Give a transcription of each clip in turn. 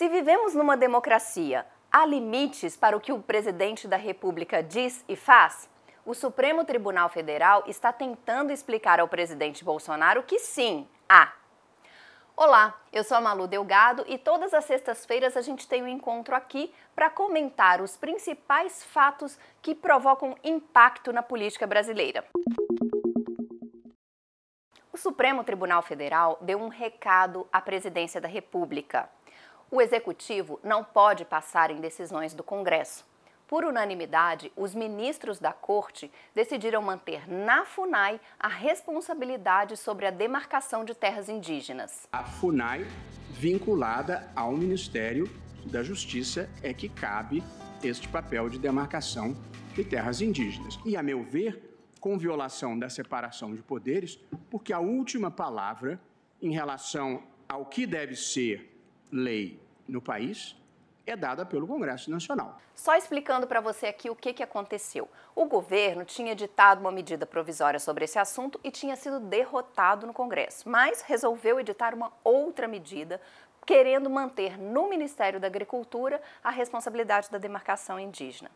Se vivemos numa democracia, há limites para o que o presidente da República diz e faz? O Supremo Tribunal Federal está tentando explicar ao presidente Bolsonaro que sim, há. Olá, eu sou a Malu Delgado e todas as sextas-feiras a gente tem um encontro aqui para comentar os principais fatos que provocam impacto na política brasileira. O Supremo Tribunal Federal deu um recado à presidência da República. O executivo não pode passar em decisões do Congresso. Por unanimidade, os ministros da Corte decidiram manter na FUNAI a responsabilidade sobre a demarcação de terras indígenas. A FUNAI, vinculada ao Ministério da Justiça, é que cabe este papel de demarcação de terras indígenas. E, a meu ver, com violação da separação de poderes, porque a última palavra em relação ao que deve ser lei no país é dada pelo Congresso Nacional. Só explicando para você aqui o que, que aconteceu. O governo tinha editado uma medida provisória sobre esse assunto e tinha sido derrotado no Congresso, mas resolveu editar uma outra medida querendo manter no Ministério da Agricultura a responsabilidade da demarcação indígena.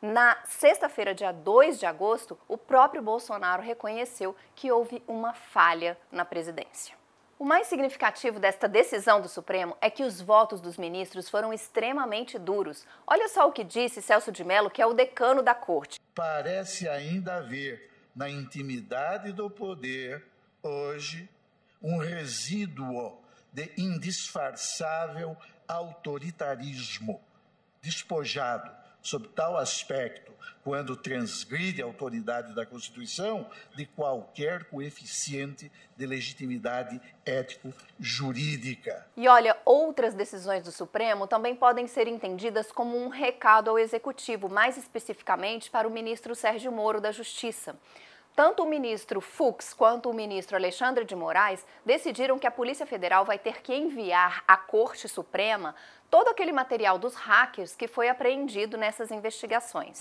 Na sexta-feira, dia 2 de agosto, o próprio Bolsonaro reconheceu que houve uma falha na presidência. O mais significativo desta decisão do Supremo é que os votos dos ministros foram extremamente duros. Olha só o que disse Celso de Mello, que é o decano da corte. Parece ainda haver na intimidade do poder hoje um resíduo de indisfarçável autoritarismo despojado sob tal aspecto, quando transgride a autoridade da Constituição, de qualquer coeficiente de legitimidade ético-jurídica. E olha, outras decisões do Supremo também podem ser entendidas como um recado ao Executivo, mais especificamente para o ministro Sérgio Moro da Justiça. Tanto o ministro Fux quanto o ministro Alexandre de Moraes decidiram que a Polícia Federal vai ter que enviar à Corte Suprema todo aquele material dos hackers que foi apreendido nessas investigações.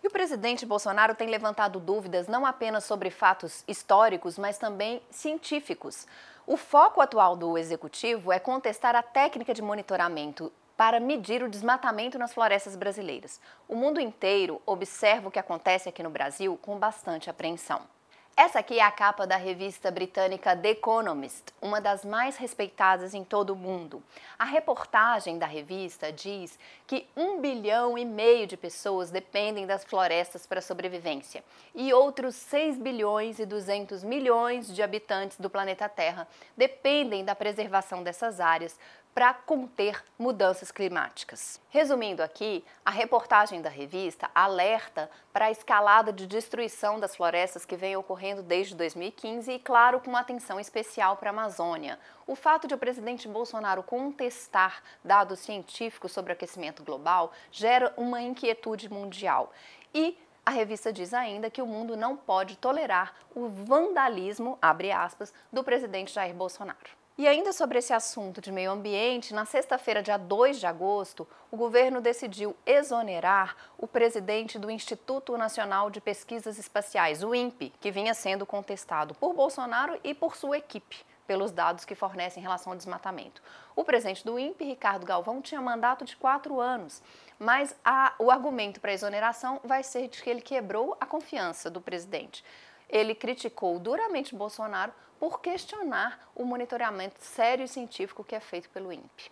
E o presidente Bolsonaro tem levantado dúvidas não apenas sobre fatos históricos, mas também científicos. O foco atual do executivo é contestar a técnica de monitoramento para medir o desmatamento nas florestas brasileiras. O mundo inteiro observa o que acontece aqui no Brasil com bastante apreensão. Essa aqui é a capa da revista britânica The Economist, uma das mais respeitadas em todo o mundo. A reportagem da revista diz que um bilhão e meio de pessoas dependem das florestas para sobrevivência e outros 6 bilhões e 200 milhões de habitantes do planeta Terra dependem da preservação dessas áreas para conter mudanças climáticas. Resumindo aqui, a reportagem da revista alerta para a escalada de destruição das florestas que vem ocorrendo ocorrendo desde 2015 e, claro, com atenção especial para a Amazônia. O fato de o presidente Bolsonaro contestar dados científicos sobre aquecimento global gera uma inquietude mundial. E a revista diz ainda que o mundo não pode tolerar o vandalismo, aspas, do presidente Jair Bolsonaro. E ainda sobre esse assunto de meio ambiente, na sexta-feira, dia 2 de agosto, o governo decidiu exonerar o presidente do Instituto Nacional de Pesquisas Espaciais, o INPE, que vinha sendo contestado por Bolsonaro e por sua equipe pelos dados que fornecem em relação ao desmatamento. O presidente do INPE, Ricardo Galvão, tinha mandato de quatro anos, mas a, o argumento para a exoneração vai ser de que ele quebrou a confiança do presidente. Ele criticou duramente Bolsonaro por questionar o monitoramento sério e científico que é feito pelo INPE.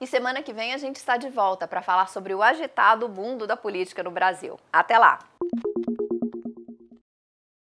E semana que vem a gente está de volta para falar sobre o agitado mundo da política no Brasil. Até lá!